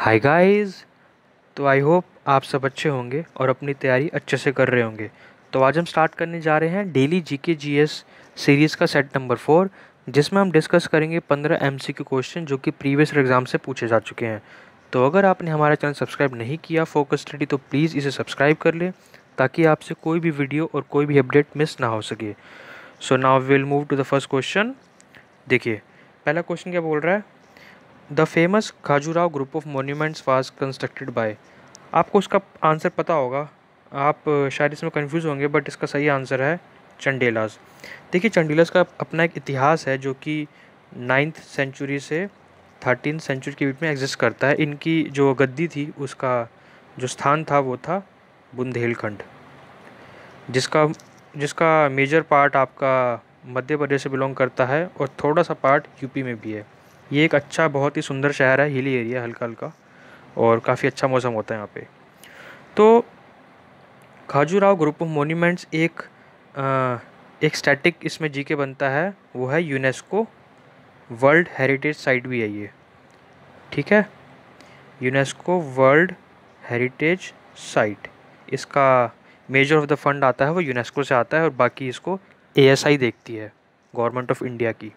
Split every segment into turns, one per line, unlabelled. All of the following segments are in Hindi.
हाय गाइस तो आई होप आप सब अच्छे होंगे और अपनी तैयारी अच्छे से कर रहे होंगे तो आज हम स्टार्ट करने जा रहे हैं डेली जीके जीएस सीरीज़ का सेट नंबर फोर जिसमें हम डिस्कस करेंगे पंद्रह एम सी क्वेश्चन जो कि प्रीवियस एग्ज़ाम से पूछे जा चुके हैं तो अगर आपने हमारा चैनल सब्सक्राइब नहीं किया फोकस स्टडी तो प्लीज़ इसे सब्सक्राइब कर लें ताकि आपसे कोई भी वीडियो और कोई भी अपडेट मिस ना हो सके so now will move to the first question देखिए पहला क्वेश्चन क्या बोल रहा है the famous Khajuraho group of monuments was constructed by आपको उसका आंसर पता होगा आप शायद इसमें कन्फ्यूज़ होंगे बट इसका सही आंसर है चंडेलास देखिए चंडेलाज का अपना एक इतिहास है जो कि नाइन्थ सेंचुरी से थर्टीन सेंचुरी के बीच में एग्जिस्ट करता है इनकी जो गद्दी थी उसका जो स्थान था वो था बुंदेलखंड जिसका जिसका मेजर पार्ट आपका मध्य प्रदेश से बिलोंग करता है और थोड़ा सा पार्ट यूपी में भी है ये एक अच्छा बहुत ही सुंदर शहर है हिली एरिया हल्का हल्का और काफ़ी अच्छा मौसम होता है यहाँ पे तो खाजूराव ग्रुप ऑफ मोन्यूमेंट्स एक आ, एक स्टैटिक इसमें जी के बनता है वो है यूनेस्को वर्ल्ड हेरिटेज साइट भी है ये ठीक है यूनेस्को वर्ल्ड हेरिटेज साइट इसका मेजर ऑफ द फंड आता है वो यूनेस्को से आता है और बाकी इसको एएसआई देखती है गवर्नमेंट ऑफ इंडिया की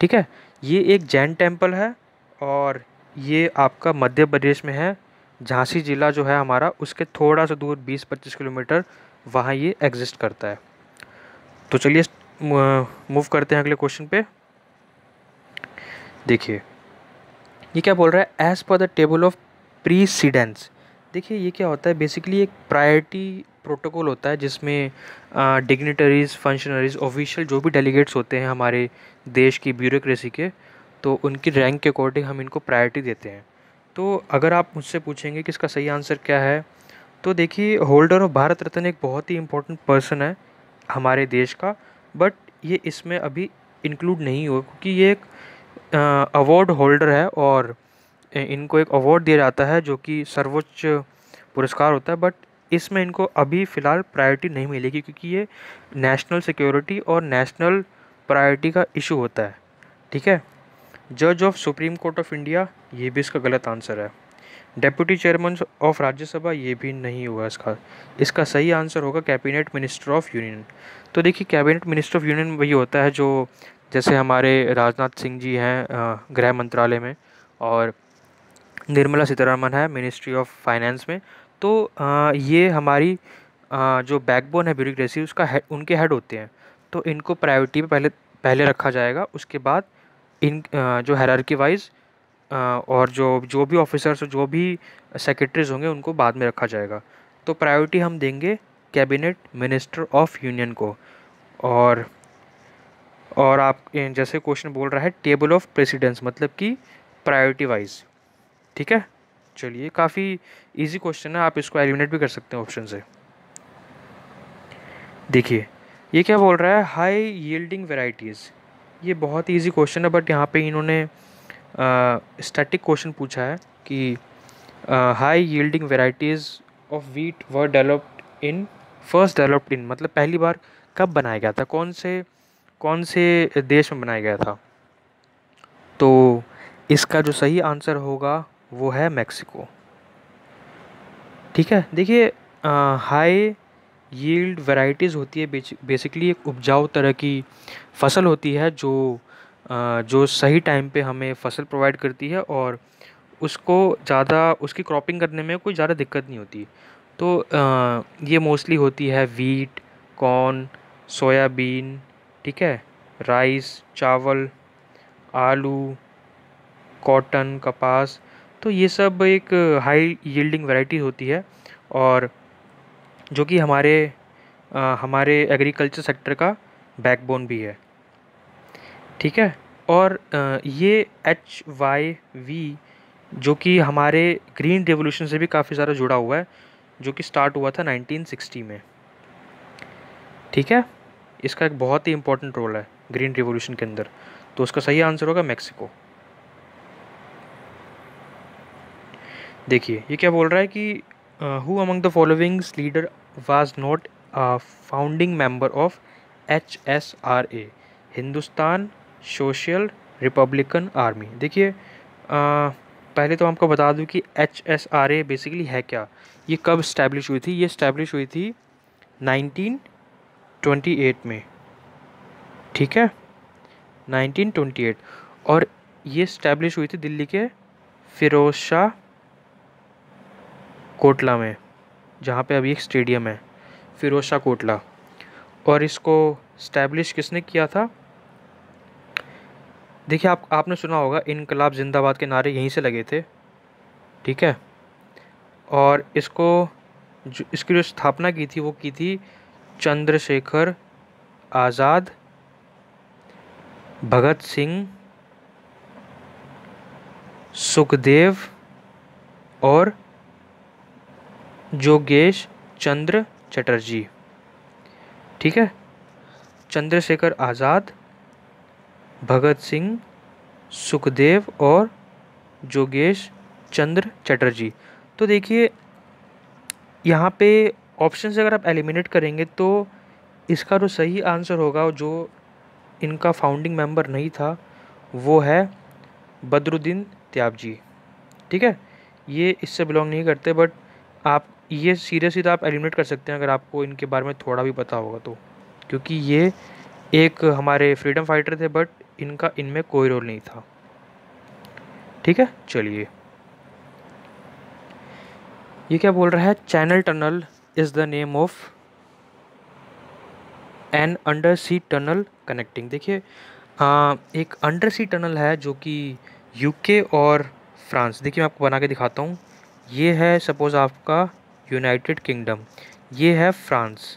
ठीक है ये एक जैन टेम्पल है और ये आपका मध्य प्रदेश में है झांसी ज़िला जो है हमारा उसके थोड़ा सा दूर 20-25 किलोमीटर वहाँ ये एग्जिस्ट करता है तो चलिए मूव करते हैं अगले क्वेश्चन पे देखिए ये क्या बोल रहा है as per the table of precedence देखिए ये क्या होता है बेसिकली एक प्रायरिटी प्रोटोकॉल होता है जिसमें डिग्नेटरीज़ फंक्शनरीज़ ऑफिशियल जो भी डेलीगेट्स होते हैं हमारे देश की ब्यूरोक्रेसी के तो उनकी रैंक के अकॉर्डिंग हम इनको प्रायोरिटी देते हैं तो अगर आप मुझसे पूछेंगे कि इसका सही आंसर क्या है तो देखिए होल्डर ऑफ भारत रत्न एक बहुत ही इम्पोर्टेंट पर्सन है हमारे देश का बट ये इसमें अभी इंक्लूड नहीं हो क्योंकि ये एक अवार्ड होल्डर है और इनको एक अवार्ड दिया जाता है जो कि सर्वोच्च पुरस्कार होता है बट इसमें इनको अभी फ़िलहाल प्रायोरिटी नहीं मिलेगी क्योंकि ये नेशनल सिक्योरिटी और नेशनल प्रायोरिटी का इशू होता है ठीक है जज of supreme court of India ये भी इसका गलत आंसर है डेप्यूटी चेयरमैन ऑफ राज्यसभा ये भी नहीं हुआ इसका इसका सही आंसर होगा कैबिनेट मिनिस्टर ऑफ यूनियन तो देखिए कैबिनेट मिनिस्टर ऑफ यूनियन वही होता है जो जैसे हमारे राजनाथ सिंह जी हैं गृह मंत्रालय में और निर्मला सीतारामन है मिनिस्ट्री ऑफ फाइनेंस में तो ये हमारी जो बैकबोन है ब्यूरोक्रेसी उसका हेड उनके हेड होते हैं तो इनको प्रायोरिटी पे पहले पहले रखा जाएगा उसके बाद इन जो हैरार्की वाइज और जो जो भी ऑफिसर्स जो भी सेक्रेटरीज होंगे उनको बाद में रखा जाएगा तो प्रायोरिटी हम देंगे कैबिनेट मिनिस्टर ऑफ यूनियन को और और आप जैसे क्वेश्चन बोल रहा है टेबल ऑफ प्रेसिडेंस मतलब कि प्रायोरिटी वाइज ठीक है चलिए काफ़ी इजी क्वेश्चन है आप इसको एलिमिनेट भी कर सकते हैं ऑप्शन से देखिए ये क्या बोल रहा है हाई यील्डिंग वेराइटीज़ ये बहुत इजी ईजी क्वेश्चन है बट यहाँ पे इन्होंने स्टैटिक क्वेश्चन पूछा है कि high yielding varieties of wheat were developed in first developed in मतलब पहली बार कब बनाया गया था कौन से कौन से देश में बनाया गया था तो इसका जो सही आंसर होगा वो है मैक्सिको ठीक है देखिए हाई यील्ड वैरायटीज़ होती है बेसिकली एक उपजाऊ तरह की फसल होती है जो आ, जो सही टाइम पे हमें फसल प्रोवाइड करती है और उसको ज़्यादा उसकी क्रॉपिंग करने में कोई ज़्यादा दिक्कत नहीं होती तो आ, ये मोस्टली होती है वीट कॉर्न सोयाबीन ठीक है राइस चावल आलू कॉटन कपास तो ये सब एक हाई यील्डिंग वैरायटी होती है और जो कि हमारे आ, हमारे एग्रीकल्चर सेक्टर का बैकबोन भी है ठीक है और आ, ये एच वाई वी जो कि हमारे ग्रीन रेवोल्यूशन से भी काफ़ी सारा जुड़ा हुआ है जो कि स्टार्ट हुआ था 1960 में ठीक है इसका एक बहुत ही इंपॉर्टेंट रोल है ग्रीन रिवोल्यूशन के अंदर तो उसका सही आंसर होगा मेक्सिको देखिए ये क्या बोल रहा है कि who among the followings leader was not founding member of H S R A Hindustan social republican army देखिए पहले तो आपको बता दूं कि H S R A basically है क्या ये कब इस्टेब्लिश हुई थी ये इस्टेब्लिश हुई थी 1928 में ठीक है 1928 और ये इस्टेब्लिश हुई थी दिल्ली के फिरोज शाह कोटला में जहाँ पे अभी एक स्टेडियम है फ़िरोज़ कोटला और इसको इस्टेब्लिश किसने किया था देखिए आप आपने सुना होगा इनकलाब जिंदाबाद के नारे यहीं से लगे थे ठीक है और इसको जो इसकी जो स्थापना की थी वो की थी चंद्रशेखर आज़ाद भगत सिंह सुखदेव और जोगेश चंद्र चटर्जी ठीक है चंद्रशेखर आज़ाद भगत सिंह सुखदेव और जोगेश चंद्र चटर्जी तो देखिए यहाँ पे ऑप्शन से अगर आप एलिमिनेट करेंगे तो इसका जो तो सही आंसर होगा जो इनका फाउंडिंग मेंबर नहीं था वो है बद्रुद्दीन त्याब जी ठीक है ये इससे बिलोंग नहीं करते बट आप ये सीरियसली तो आप एलिमिनेट कर सकते हैं अगर आपको इनके बारे में थोड़ा भी पता होगा तो क्योंकि ये एक हमारे फ्रीडम फाइटर थे बट इनका इनमें कोई रोल नहीं था ठीक है चलिए ये क्या बोल रहा है channel tunnel is the name of an under sea tunnel connecting देखिए एक अंडर सी टनल है जो कि यूके और फ्रांस देखिए मैं आपको बना के दिखाता हूँ ये है सपोज़ आपका यूनाइटेड किंगडम ये है फ्रांस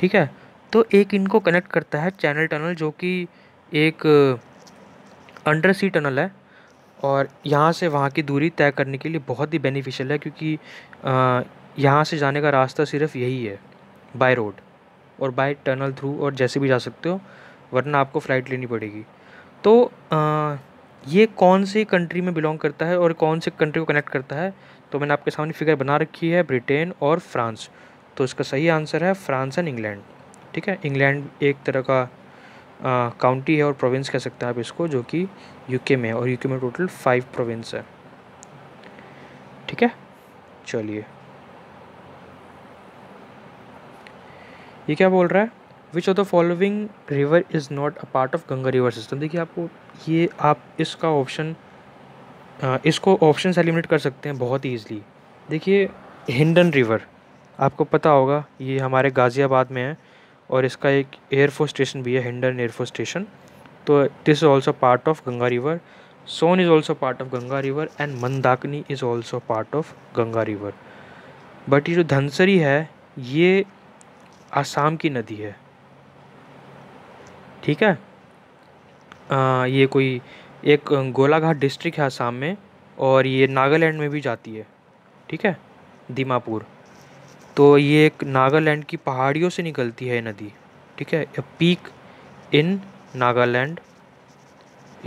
ठीक है तो एक इनको कनेक्ट करता है चैनल टनल जो कि एक अंडर सी टनल है और यहाँ से वहाँ की दूरी तय करने के लिए बहुत ही बेनिफिशियल है क्योंकि यहाँ से जाने का रास्ता सिर्फ यही है बाय रोड और बाय टनल थ्रू और जैसे भी जा सकते हो वरना आपको फ़्लाइट लेनी पड़ेगी तो आ, ये कौन से कंट्री में बिलोंग करता है और कौन से कंट्री को कनेक्ट करता है तो मैंने आपके सामने फिगर बना रखी है ब्रिटेन और फ्रांस तो इसका सही आंसर है फ्रांस एंड इंग्लैंड ठीक है इंग्लैंड एक तरह का काउंटी है और प्रोविंस कह सकते हैं आप इसको जो कि यूके में है और यूके में टोटल फाइव प्रोविंस है ठीक है चलिए ये क्या बोल रहा है which of the following river is not a part of Ganga river system देखिए आपको ये आप इसका ऑप्शन इसको ऑप्शन एलिमिनेट कर सकते हैं बहुत ही देखिए हिंडन रिवर आपको पता होगा ये हमारे गाज़ियाबाद में है और इसका एक एयरफोर्स स्टेशन भी है हिंडन एयरफोर्स स्टेशन तो this is also part of Ganga river Son is also part of Ganga river and Mandakini is also part of Ganga river but ये जो धनसरी है ये आसाम की नदी है ठीक है आ, ये कोई एक गोलाघाट डिस्ट्रिक्ट है आसाम में और ये नागालैंड में भी जाती है ठीक है दीमापुर तो ये एक नागालैंड की पहाड़ियों से निकलती है नदी ठीक है a peak in Nagaland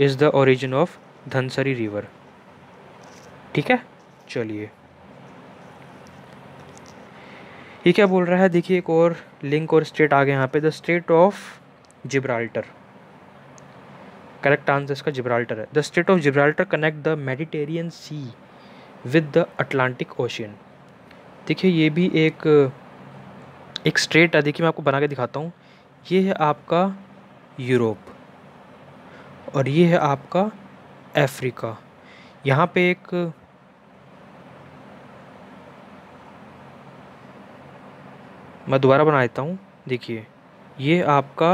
is the origin of Dhansiri river ठीक है चलिए ये क्या बोल रहा है देखिए एक और लिंक और स्टेट आ गया यहाँ पे the strait of Gibraltar correct answer इसका जिब्राल्टर है the strait of Gibraltar connect the Mediterranean sea with the Atlantic ocean देखिए ये भी एक एक स्ट्रेट है देखिए मैं आपको बना के दिखाता हूँ ये है आपका यूरोप और ये है आपका अफ्रीका यहाँ पे एक मैं दोबारा बना देता हूँ देखिए ये आपका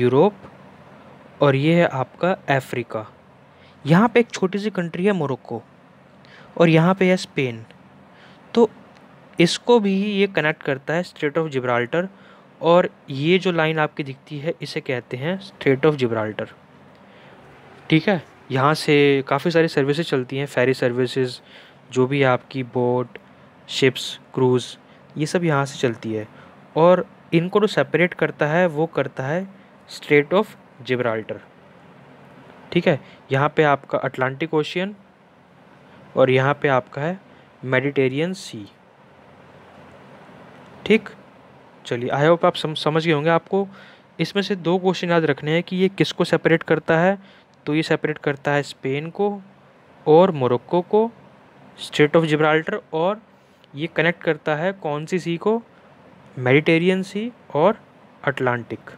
यूरोप और ये है आपका अफ्रीका यहाँ पे एक छोटी सी कंट्री है मोरक्को और यहाँ पे है स्पेन तो इसको भी ये कनेक्ट करता है स्ट्रेट ऑफ जिब्राल्टर और ये जो लाइन आपकी दिखती है इसे कहते हैं स्ट्रेट ऑफ जिब्राल्टर ठीक है यहाँ से काफ़ी सारी सर्विसेज चलती हैं फेरी सर्विसेज जो भी आपकी बोट शिप्स क्रूज़ ये सब यहाँ से चलती है और इनको जो सेपरेट करता है वो करता है स्ट्रेट ऑफ जिब्राल्टर ठीक है यहाँ पे आपका अटलांटिक ओशियन और यहाँ पे आपका है मेडिटेरियन सी ठीक चलिए आई होप आप सम, समझ गए होंगे आपको इसमें से दो क्वेश्चन याद रखने हैं कि ये किसको सेपरेट करता है तो ये सेपरेट करता है स्पेन को और मोरक्को को स्टेट ऑफ जिब्राल्टर और ये कनेक्ट करता है कौन सी सी को मेडिटेरियन सी और अटलांटिक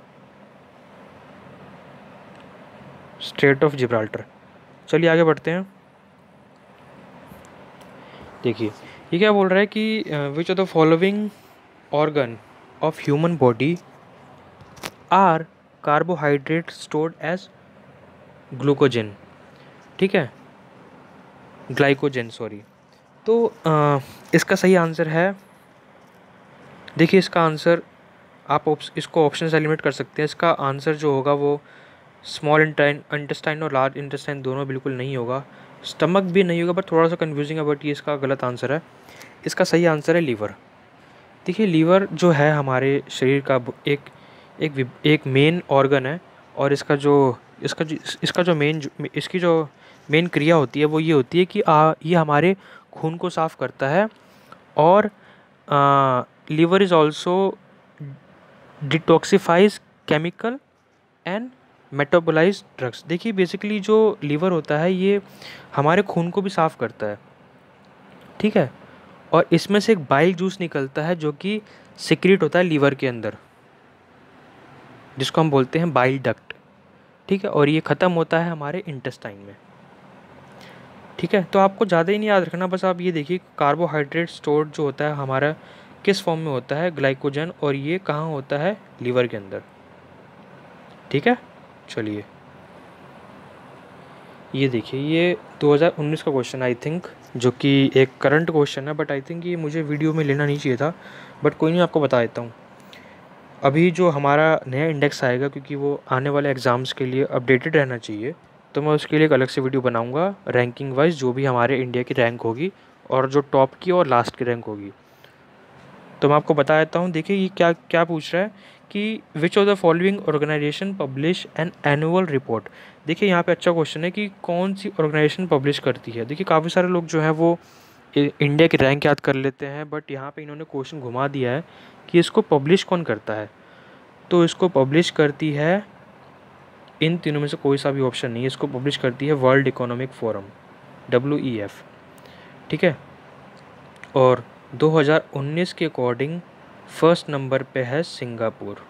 स्ट्रेट ऑफ जिब्राल्टर चलिए आगे बढ़ते हैं देखिए ये क्या बोल रहा है कि which of the following organ of human body are carbohydrate stored as glycogen ठीक है ग्लाइकोजन सॉरी तो आ, इसका सही आंसर है देखिए इसका आंसर आप इसको ऑप्शन से एलिमिनेट कर सकते हैं इसका आंसर जो होगा वो स्मॉल इंटेस्टाइन और लार्ज इंटेस्टाइन दोनों बिल्कुल नहीं होगा स्टमक भी नहीं होगा बट थोड़ा सा कन्फ्यूजिंग है बट ये इसका गलत आंसर है इसका सही आंसर है लीवर देखिए लीवर जो है हमारे शरीर का एक एक एक मेन ऑर्गन है और इसका जो इसका जो इसका जो मेन इसकी जो मेन क्रिया होती है वो ये होती है कि आ, ये हमारे खून को साफ़ करता है और ah, liver is also detoxifies chemical and metabolize drugs देखिए बेसिकली जो लीवर होता है ये हमारे खून को भी साफ़ करता है ठीक है और इसमें से एक बाइल जूस निकलता है जो कि सिक्रेट होता है लीवर के अंदर जिसको हम बोलते हैं बाइल डक्ट ठीक है और ये ख़त्म होता है हमारे इंटेस्टाइन में ठीक है तो आपको ज़्यादा ही नहीं याद रखना बस आप ये देखिए कार्बोहाइड्रेट स्टोर जो होता है हमारा किस फॉर्म में होता है ग्लाइकोजन और ये कहाँ होता है लीवर के अंदर ठीक है चलिए ये देखिए ये 2019 का क्वेश्चन आई थिंक जो कि एक करंट क्वेश्चन है बट आई थिंक ये मुझे वीडियो में लेना नहीं चाहिए था बट कोई नहीं आपको बता देता हूँ अभी जो हमारा नया इंडेक्स आएगा क्योंकि वो आने वाले एग्ज़ाम्स के लिए अपडेटेड रहना चाहिए तो मैं उसके लिए एक अलग से वीडियो बनाऊँगा रैंकिंग वाइज जो भी हमारे इंडिया की रैंक होगी और जो टॉप की और लास्ट की रैंक होगी तो मैं आपको बता देता हूँ देखिए ये क्या क्या पूछ रहा है कि which of the following organization publish an annual report देखिए यहाँ पे अच्छा क्वेश्चन है कि कौन सी ऑर्गेनाइजेशन पब्लिश करती है देखिए काफ़ी सारे लोग जो है वो इंडिया की रैंक याद कर लेते हैं बट यहाँ पे इन्होंने क्वेश्चन घुमा दिया है कि इसको पब्लिश कौन करता है तो इसको पब्लिश करती है इन तीनों में से कोई सा भी ऑप्शन नहीं है इसको पब्लिश करती है world economic forum W E F ठीक है और 2019 के अकॉर्डिंग फर्स्ट नंबर पे है सिंगापुर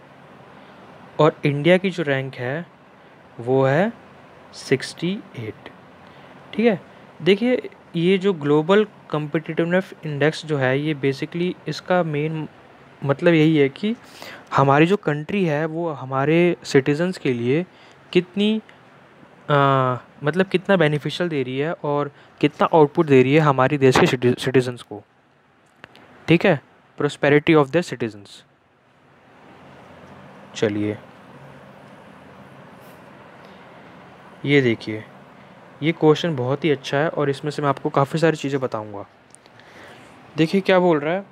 और इंडिया की जो रैंक है वो है सिक्सटी एट ठीक है देखिए ये जो ग्लोबल कम्पिटिटिवनेस इंडेक्स जो है ये बेसिकली इसका मेन मतलब यही है कि हमारी जो कंट्री है वो हमारे सिटीजन्स के लिए कितनी आ, मतलब कितना बेनिफिशियल दे रही है और कितना आउटपुट दे रही है हमारे देश के सिटीजन्स को ठीक है प्रोस्पेरिटी ऑफ द सिटीजन्स चलिए ये देखिए ये क्वेश्चन बहुत ही अच्छा है और इसमें से मैं आपको काफ़ी सारी चीज़ें बताऊंगा देखिए क्या बोल रहा है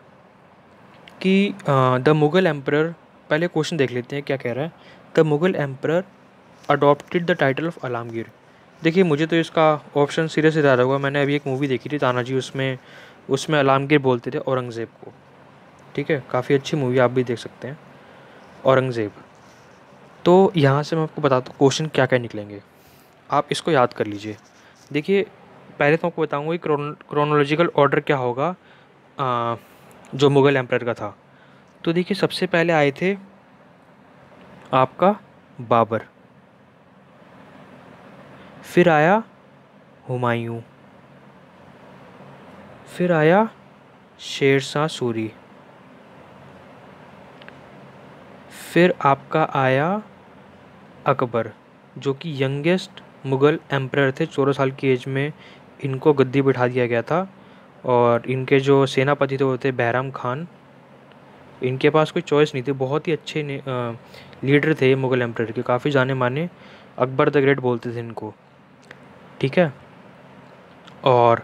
कि द मुग़ल एम्प्रर पहले क्वेश्चन देख लेते हैं क्या कह रहा है the Mughal emperor adopted the title of Alamgir देखिए मुझे तो इसका ऑप्शन सीरियस ज्यादा होगा मैंने अभी एक मूवी देखी थी तानाजी उसमें उसमें आलमगीर बोलते थे औरंगज़ेब को ठीक है काफ़ी अच्छी मूवी आप भी देख सकते हैं औरंगज़ेब तो यहाँ से मैं आपको बताता हूँ क्वेश्चन क्या क्या निकलेंगे आप इसको याद कर लीजिए देखिए पहले तो आपको बताऊँगा कि क्रोनोलॉजिकल ऑर्डर क्या होगा आ, जो मुग़ल एम्पायर का था तो देखिए सबसे पहले आए थे आपका बाबर फिर आया हुमायूं फिर आया शेर शाह सूरी फिर आपका आया अकबर जो कि यंगेस्ट मुग़ल एम्प्रायर थे चौदह साल की एज में इनको गद्दी बिठा दिया गया था और इनके जो सेनापति थे वो थे बहराम खान इनके पास कोई चॉइस नहीं थी बहुत ही अच्छे लीडर थे मुग़ल एम्प्रायर के काफ़ी जाने माने अकबर द ग्रेट बोलते थे इनको ठीक है और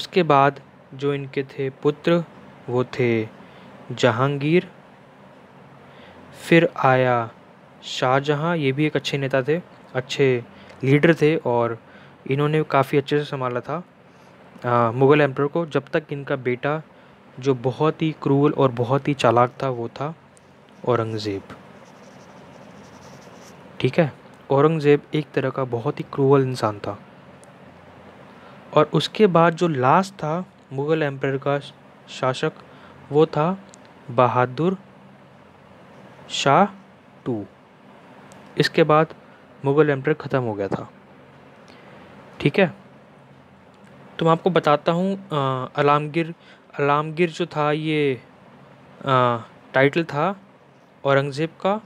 उसके बाद जो इनके थे पुत्र वो थे जहांगीर फिर आया शाहजहाँ ये भी एक अच्छे नेता थे अच्छे लीडर थे और इन्होंने काफ़ी अच्छे से संभाला था मुग़ल एम्प्रोर को जब तक इनका बेटा जो बहुत ही क्रूअल और बहुत ही चालाक था वो था औरंगज़ेब ठीक है औरंगज़ेब एक तरह का बहुत ही क्रूअल इंसान था और उसके बाद जो लास्ट था मुग़ल एम्प्रेयर का शासक वो था बहादुर शाह टू इसके बाद मुग़ल एम्पायर ख़त्म हो गया था ठीक है तो मैं आपको बताता हूँ अलामगिर अलामगिर जो था ये आ, टाइटल था औरंगज़ेब का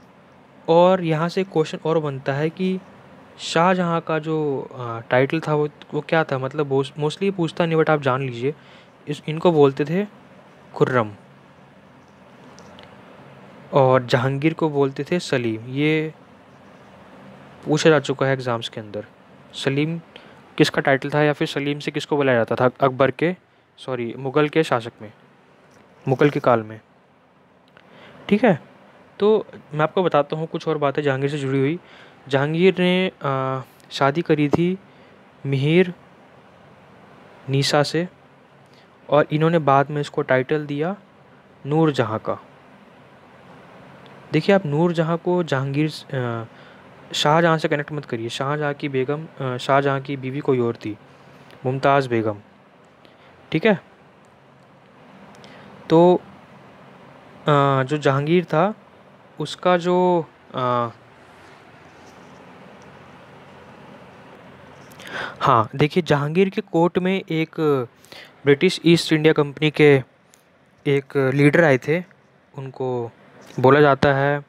और यहाँ से क्वेश्चन और बनता है कि शाहजहाँ का जो आ, टाइटल था वो वो क्या था मतलब मोस्टली पूछता नहीं बट आप जान लीजिए इस इनको बोलते थे खुर्रम और जहांगीर को बोलते थे सलीम ये पूछा जा चुका है एग्ज़ाम्स के अंदर सलीम किसका टाइटल था या फिर सलीम से किसको बुलाया जाता था अकबर के सॉरी मुग़ल के शासक में मुग़ल के काल में ठीक है तो मैं आपको बताता हूँ कुछ और बातें जहांगीर से जुड़ी हुई जहांगीर ने आ, शादी करी थी मिहिर नीसा से और इन्होंने बाद में इसको टाइटल दिया नूर जहाँ का देखिए आप नूर जहाँ को जहांगीर शाहजहाँ से कनेक्ट मत करिए शाहजहाँ की बेगम शाहजहाँ की बीवी कोई और थी मुमताज़ बेगम ठीक है तो आ, जो जहांगीर था उसका जो आ, हाँ देखिए जहांगीर के कोर्ट में एक ब्रिटिश ईस्ट इंडिया कंपनी के एक लीडर आए थे उनको बोला जाता है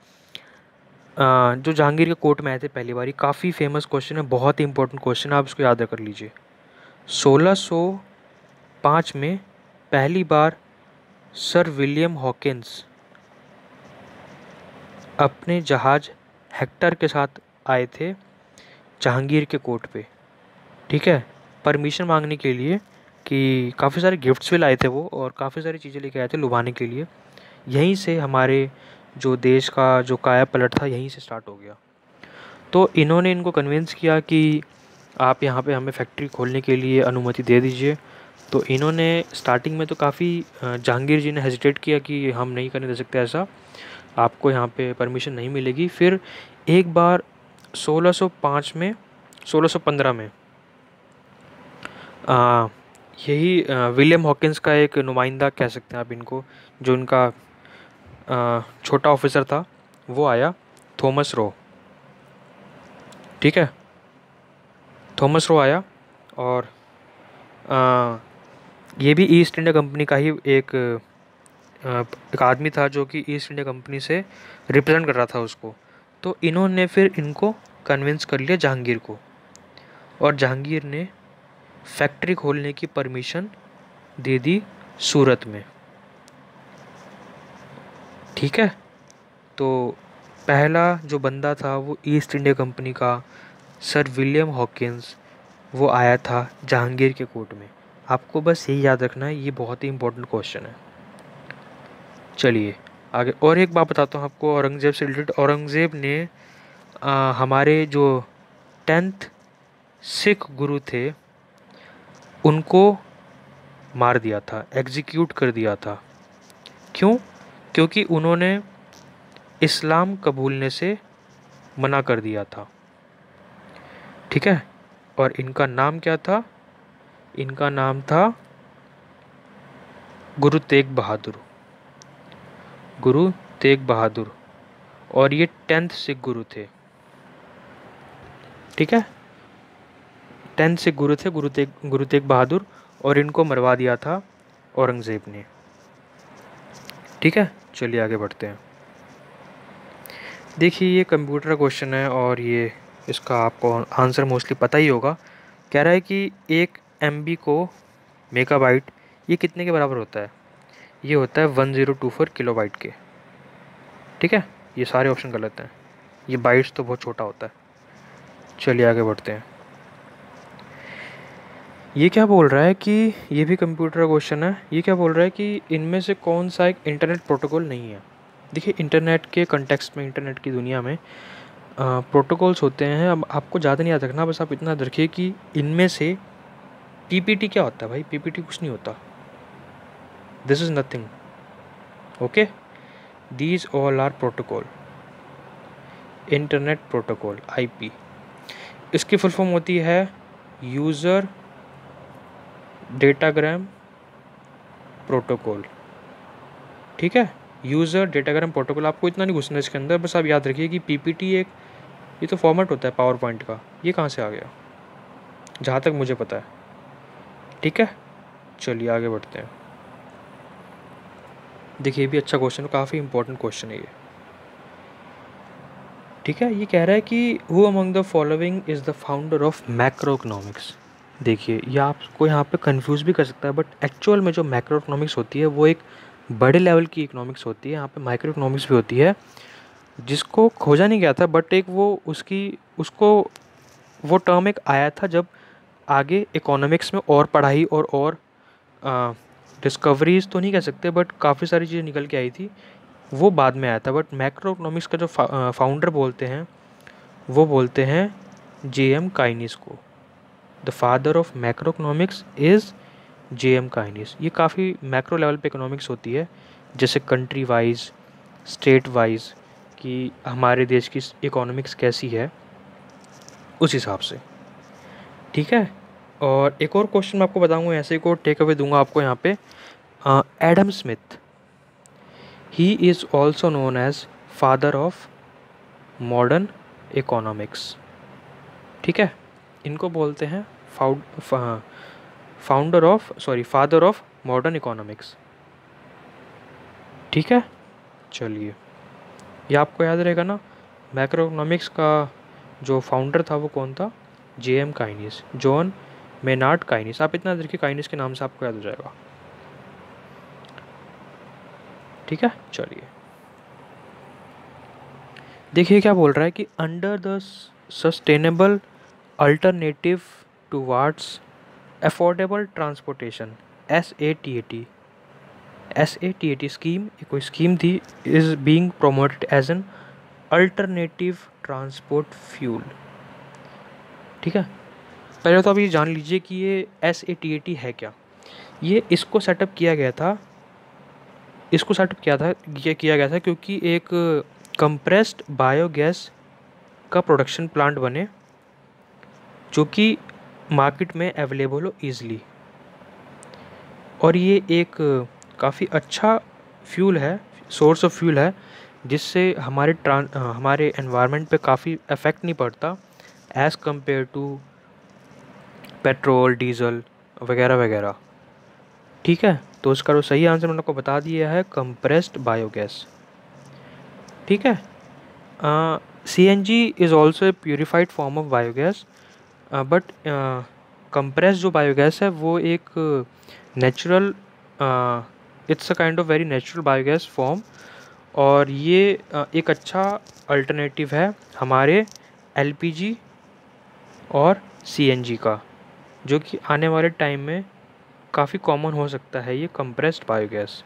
जो जहांगीर के कोर्ट में आए थे पहली बार काफ़ी फेमस क्वेश्चन है बहुत ही इंपॉर्टेंट क्वेश्चन है आप इसको याद कर लीजिए 1605 में पहली बार सर विलियम हॉकिंस अपने जहाज हेक्टर के साथ आए थे जहांगीर के कोर्ट पे ठीक है परमिशन मांगने के लिए कि काफ़ी सारे गिफ्ट्स भी लाए थे वो और काफ़ी सारी चीज़ें लेके आए थे लुभाने के लिए यहीं से हमारे जो देश का जो काया पलट था यहीं से स्टार्ट हो गया तो इन्होंने इनको कन्विंस किया कि आप यहाँ पे हमें फैक्ट्री खोलने के लिए अनुमति दे दीजिए तो इन्होंने स्टार्टिंग में तो काफ़ी जहांगीर जी ने हेजिटेट किया कि हम नहीं करने दे सकते ऐसा आपको यहाँ पे परमिशन नहीं मिलेगी फिर एक बार 1605 में 1615 में आ, यही विलियम हॉकिंस का एक नुमाइंदा कह सकते हैं आप इनको जो इनका छोटा ऑफिसर था वो आया थॉमस रो ठीक है थॉमस रो आया और आ, ये भी ईस्ट इंडिया कंपनी का ही एक एक आदमी था जो कि ईस्ट इंडिया कंपनी से रिप्रेजेंट कर रहा था उसको तो इन्होंने फिर इनको कन्विंस कर लिया जहांगीर को और जहांगीर ने फैक्ट्री खोलने की परमिशन दे दी सूरत में ठीक है तो पहला जो बंदा था वो ईस्ट इंडिया कंपनी का सर विलियम हॉकिंस वो आया था जहांगीर के कोर्ट में आपको बस यही याद रखना है ये बहुत ही इंपॉर्टेंट क्वेश्चन है चलिए आगे और एक बात बताता हूँ आपको औरंगज़ेब से रिलेटेड औरंगज़ेब ने आ, हमारे जो टेंथ सिख गुरु थे उनको मार दिया था एग्जीक्यूट कर दिया था क्यों क्योंकि उन्होंने इस्लाम कबूलने से मना कर दिया था ठीक है और इनका नाम क्या था इनका नाम था गुरु तेग बहादुर गुरु तेग बहादुर और ये टेंथ सिख गुरु थे ठीक है टेंथ सिख गुरु थे गुरु तेग गुरु तेग बहादुर और इनको मरवा दिया था औरंगज़ेब ने ठीक है चलिए आगे बढ़ते हैं देखिए ये कंप्यूटर का क्वेश्चन है और ये इसका आपको आंसर मोस्टली पता ही होगा कह रहा है कि एक एम को मेगाबाइट ये कितने के बराबर होता है ये होता है one zero two four kilobyte के ठीक है ये सारे ऑप्शन गलत हैं ये बाइट्स तो बहुत छोटा होता है चलिए आगे बढ़ते हैं ये क्या बोल रहा है कि ये भी कंप्यूटर का क्वेश्चन है ये क्या बोल रहा है कि इनमें से कौन सा एक इंटरनेट प्रोटोकॉल नहीं है देखिए इंटरनेट के कंटेक्सट में इंटरनेट की दुनिया में प्रोटोकॉल्स होते हैं अब आपको ज़्यादा नहीं याद रखना बस आप इतना रखिए कि इनमें से पी क्या होता है भाई पी कुछ नहीं होता this is nothing okay these all are protocol internet protocol I इसकी फुल फॉर्म होती है यूज़र डेटाग्राम प्रोटोकॉल ठीक है यूज़र डेटाग्राम प्रोटोकॉल आपको इतना नहीं घुसना इसके अंदर बस आप याद रखिए कि पीपीटी एक ये तो फॉर्मेट होता है पावर पॉइंट का ये कहाँ से आ गया जहाँ तक मुझे पता है ठीक है चलिए आगे बढ़ते हैं देखिए भी अच्छा क्वेश्चन काफ़ी इंपॉर्टेंट क्वेश्चन है ये ठीक है ये कह रहा है कि who among the following is the founder of macro economics देखिए ये आपको यहाँ पे कंफ्यूज भी कर सकता है बट एक्चुअल में जो माइक्रो इकोनॉमिक्स होती है वो एक बड़े लेवल की इकोनॉमिक्स होती है यहाँ पे माइक्रो इकोनॉमिक्स भी होती है जिसको खोजा नहीं गया था बट एक वो उसकी उसको वो टर्म एक आया था जब आगे इकोनॉमिक्स में और पढ़ाई और और डिस्कवरीज तो नहीं कह सकते बट काफ़ी सारी चीज़ें निकल के आई थी वो बाद में आया था बट माइक्रो इकोनॉमिक्स का जो फाउंडर बोलते हैं वो बोलते हैं जे एम काइनिस को the father of macro economics is J M Keynes ये काफ़ी मैक्रो लेवल पे इकोनॉमिक्स होती है जैसे कंट्री वाइज स्टेट वाइज कि हमारे देश की इकोनॉमिक्स कैसी है उस हिसाब से ठीक है और एक और क्वेश्चन मैं आपको बताऊंगा ऐसे को टेक अवे दूंगा आपको यहाँ पे Adam Smith he is also known as father of modern economics ठीक है इनको बोलते हैं found founder of sorry father of modern economics ठीक है चलिए ये आपको याद रहेगा ना मैक्रो इकोनॉमिक्स का जो फाउंडर था वो कौन था J M Keynes John Maynard Keynes आप इतना देखिए काइनिस के नाम से आपको याद हो जाएगा ठीक है चलिए देखिए क्या बोल रहा है कि under the sustainable alternative affordable transportation S A towards A T SATAT SATAT scheme एक कोई स्कीम थी is being promoted as an alternative transport fuel ठीक है पहले तो आप ये जान लीजिए कि ये S A T A T है क्या ये इसको सेटअप किया गया था इसको सेटअप किया था ये किया गया था क्योंकि एक कंप्रेस्ड बायोगैस का प्रोडक्शन प्लांट बने जो कि मार्केट में अवेलेबल हो ईज़िली और ये एक काफ़ी अच्छा फ्यूल है सोर्स ऑफ फ्यूल है जिससे हमारे ट्रां हमारे एनवायरनमेंट पे काफ़ी इफ़ेक्ट नहीं पड़ता as compared to petrol diesel वगैरह वगैरह ठीक है तो उसका वो तो सही आंसर मैंने बता दिया है कंप्रेस्ड बायोगैस ठीक है C N G is also a purified form of biogas but uh, compress uh, जो बायोगैस है वो एक natural it's a kind of very natural biogas form और ये uh, एक अच्छा अल्टरनेटिव है हमारे एलपीजी और सीएनजी का जो कि आने वाले टाइम में काफ़ी कॉमन हो सकता है ये कंप्रेस्ड बायोगैस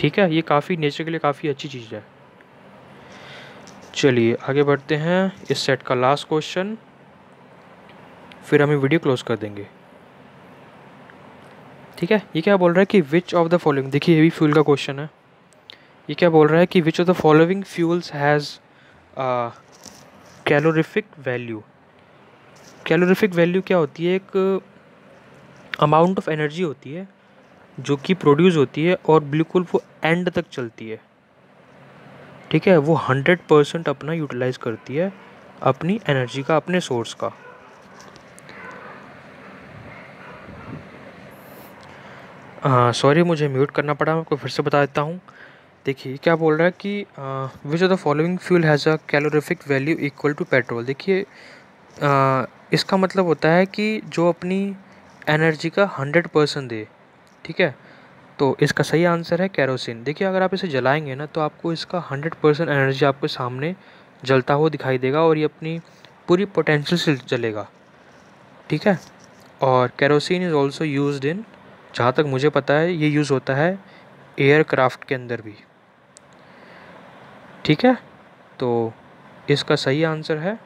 ठीक है ये काफ़ी नेचर के लिए काफ़ी अच्छी चीज़ है चलिए आगे बढ़ते हैं इस सेट का लास्ट क्वेश्चन फिर हम ये वीडियो क्लोज कर देंगे ठीक है ये क्या बोल रहा है कि विच ऑफ द फॉलोइंग देखिए ये भी फ्यूल का क्वेश्चन है ये क्या बोल रहा है कि which of the following fuels has calorific value calorific value क्या होती है एक अमाउंट ऑफ एनर्जी होती है जो कि प्रोड्यूस होती है और बिल्कुल वो एंड तक चलती है ठीक है वो हंड्रेड परसेंट अपना यूटिलाइज करती है अपनी एनर्जी का अपने सोर्स का सॉरी मुझे म्यूट करना पड़ा मैं आपको फिर से बता देता हूँ देखिए क्या बोल रहा है कि which of the following fuel has a calorific value equal to petrol देखिए इसका मतलब होता है कि जो अपनी एनर्जी का हंड्रेड परसेंट दे ठीक है तो इसका सही आंसर है कैरोसिन देखिए अगर आप इसे जलाएंगे ना तो आपको इसका हंड्रेड परसेंट एनर्जी आपके सामने जलता हुआ दिखाई देगा और ये अपनी पूरी पोटेंशियल से जलेगा ठीक है और kerosene is also use in जहाँ तक मुझे पता है ये यूज़ होता है एयरक्राफ्ट के अंदर भी ठीक है तो इसका सही आंसर है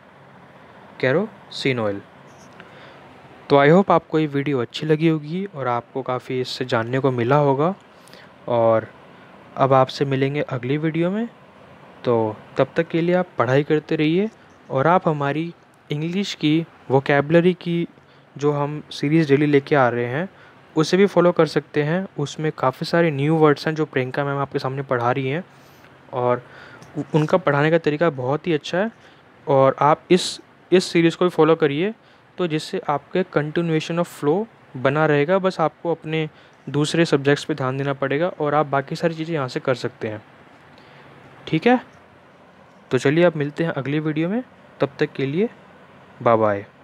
कैरो सीन ऑयल तो आई होप आपको ये वीडियो अच्छी लगी होगी और आपको काफ़ी इससे जानने को मिला होगा और अब आपसे मिलेंगे अगली वीडियो में तो तब तक के लिए आप पढ़ाई करते रहिए और आप हमारी इंग्लिश की वोकेबलरी की जो हम सीरीज़ डेली लेके आ रहे हैं उसे भी फॉलो कर सकते हैं उसमें काफ़ी सारे न्यू वर्ड्स हैं जो प्रियंका मैम आपके सामने पढ़ा रही हैं और उनका पढ़ाने का तरीका बहुत ही अच्छा है और आप इस इस सीरीज़ को भी फॉलो करिए तो जिससे आपके कंटिन्यूएशन ऑफ फ्लो बना रहेगा बस आपको अपने दूसरे सब्जेक्ट्स पे ध्यान देना पड़ेगा और आप बाकी सारी चीज़ें यहाँ से कर सकते हैं ठीक है तो चलिए आप मिलते हैं अगली वीडियो में तब तक के लिए बाय बाय